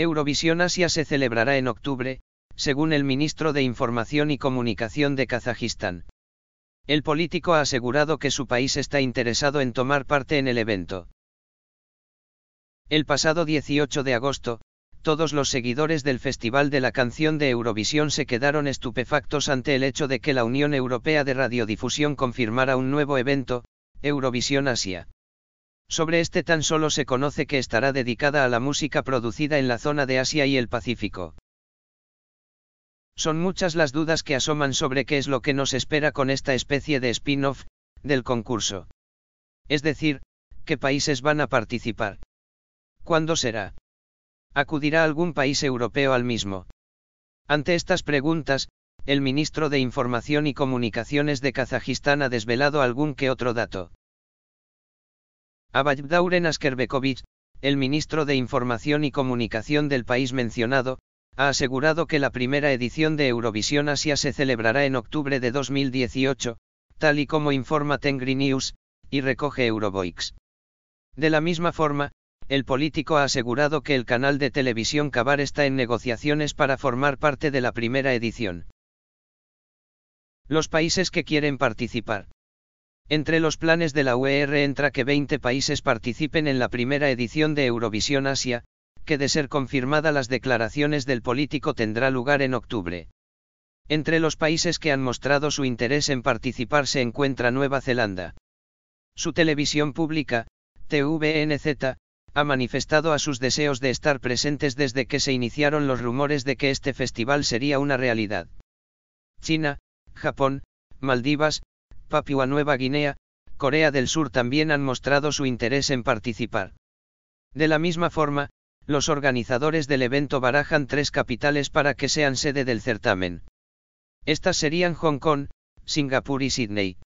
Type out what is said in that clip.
Eurovisión Asia se celebrará en octubre, según el ministro de Información y Comunicación de Kazajistán. El político ha asegurado que su país está interesado en tomar parte en el evento. El pasado 18 de agosto, todos los seguidores del Festival de la Canción de Eurovisión se quedaron estupefactos ante el hecho de que la Unión Europea de Radiodifusión confirmara un nuevo evento, Eurovisión Asia. Sobre este tan solo se conoce que estará dedicada a la música producida en la zona de Asia y el Pacífico. Son muchas las dudas que asoman sobre qué es lo que nos espera con esta especie de spin-off, del concurso. Es decir, qué países van a participar. ¿Cuándo será? ¿Acudirá algún país europeo al mismo? Ante estas preguntas, el ministro de Información y Comunicaciones de Kazajistán ha desvelado algún que otro dato. Abadauren Askerbekovich, el ministro de Información y Comunicación del país mencionado, ha asegurado que la primera edición de Eurovisión Asia se celebrará en octubre de 2018, tal y como informa Tengri News, y recoge Eurovoix. De la misma forma, el político ha asegurado que el canal de televisión Kabar está en negociaciones para formar parte de la primera edición. Los países que quieren participar. Entre los planes de la UER entra que 20 países participen en la primera edición de Eurovisión Asia, que de ser confirmada las declaraciones del político tendrá lugar en octubre. Entre los países que han mostrado su interés en participar se encuentra Nueva Zelanda. Su televisión pública, TVNZ, ha manifestado a sus deseos de estar presentes desde que se iniciaron los rumores de que este festival sería una realidad. China, Japón, Maldivas, Papua Nueva Guinea, Corea del Sur también han mostrado su interés en participar. De la misma forma, los organizadores del evento barajan tres capitales para que sean sede del certamen. Estas serían Hong Kong, Singapur y Sydney.